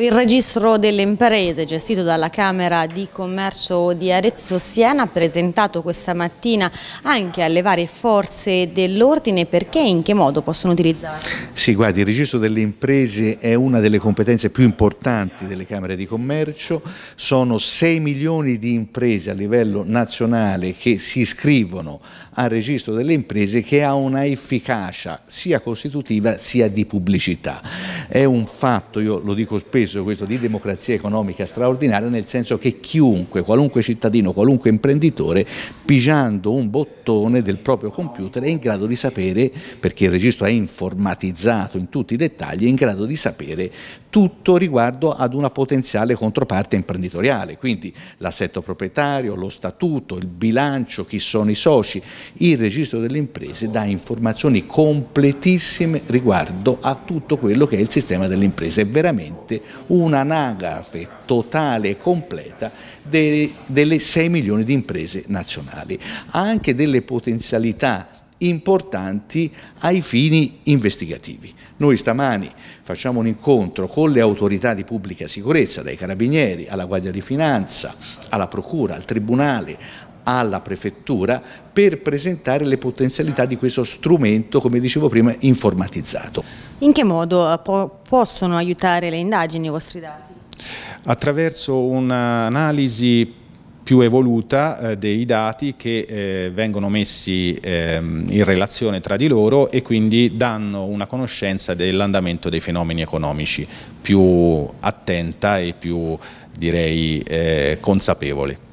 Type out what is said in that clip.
Il registro delle imprese gestito dalla Camera di Commercio di Arezzo Siena presentato questa mattina anche alle varie forze dell'ordine perché e in che modo possono utilizzarlo? Sì, guardi, il registro delle imprese è una delle competenze più importanti delle Camere di Commercio, sono 6 milioni di imprese a livello nazionale che si iscrivono al registro delle imprese che ha una efficacia sia costitutiva sia di pubblicità è un fatto, io lo dico spesso questo, di democrazia economica straordinaria, nel senso che chiunque, qualunque cittadino, qualunque imprenditore, pigiando un bottone del proprio computer è in grado di sapere, perché il registro è informatizzato in tutti i dettagli, è in grado di sapere tutto riguardo ad una potenziale controparte imprenditoriale, quindi l'assetto proprietario, lo statuto, il bilancio, chi sono i soci, il registro delle imprese dà informazioni completissime riguardo a tutto quello che è il sistema sistema delle imprese, è veramente un'anagrafe totale e completa delle 6 milioni di imprese nazionali, ha anche delle potenzialità importanti ai fini investigativi. Noi stamani facciamo un incontro con le autorità di pubblica sicurezza, dai carabinieri alla Guardia di Finanza, alla Procura, al Tribunale, alla prefettura per presentare le potenzialità di questo strumento, come dicevo prima, informatizzato. In che modo eh, po possono aiutare le indagini i vostri dati? Attraverso un'analisi più evoluta eh, dei dati che eh, vengono messi ehm, in relazione tra di loro e quindi danno una conoscenza dell'andamento dei fenomeni economici più attenta e più direi eh, consapevole.